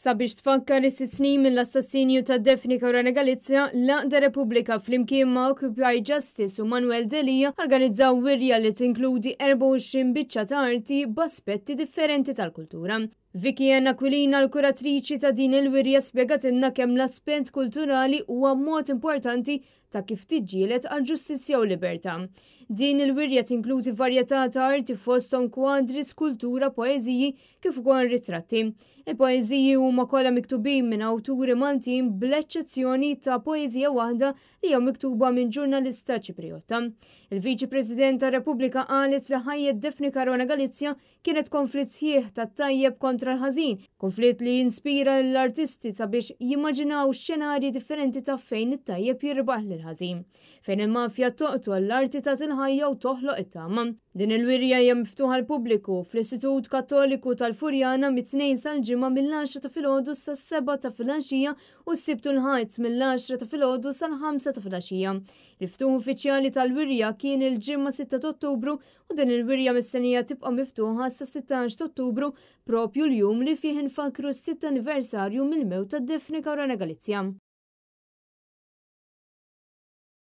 sabiex tfakkar is-sitt snin mill-assassinju ta' Defni Karana Galizja l-Aqda Repubblika flimkien ma' Occupy Justice u Manuel Delia organizzaw wirja li tinkludi 24 biċċa ta' arti b'aspetti differenti tal-kultura. Viki Anna Aquilina l-kuratriċi ta' din il-wirja inna kemm l-aspent kulturali huwa mod importanti ta' kif tiġġielet għal ġustizzja u libertà. Din il-wirja tinkludi varjetà ta' arti fosthom kwadri, skultura, poeżiji kif ukoll ritratti. Il-poeżiji huma kollha miktubin minn awturi Maltin bl-eċċezzjoni ta' poeżija waħda li hija miktuba minn ġurnalista Ċipriotta. Il-Viċi President tar Repubblika qalet li ħajjet Defni Karona Galizja kienet konflitt sħiħ ta' tajjeb kont kontra l-ħażin, konflitt li jinspira l-artisti sabiex jimmaġinaw xenarji differenti ta' fejn it-tajjeb jirbaħ l-ħażin, fejn il-mafja toqtu l-arti ta' tinħajja u toħloq it-tama. Din il-wirja hija miftuħa l pubbliku fl-Istitut Kattoliku tal-Furjana mit-2 sal-ġimgħa mill-10 ta' filgħodu sas-7 ta' filgħaxija u s-Sibtu l-ħajt mill-10 ta' filgħodu sal-5 ta' filgħaxija. Il-ftuħ uffiċjali tal-wirja kien il-ġimgħa 6 ta' Ottubru u din il-wirja mistennija tibqa' miftuħa sas-16 ta' Ottubru propju l-jum li fih infakru s-sitt anniversarju mill-mewt tad-Defni Kawrana Galizja.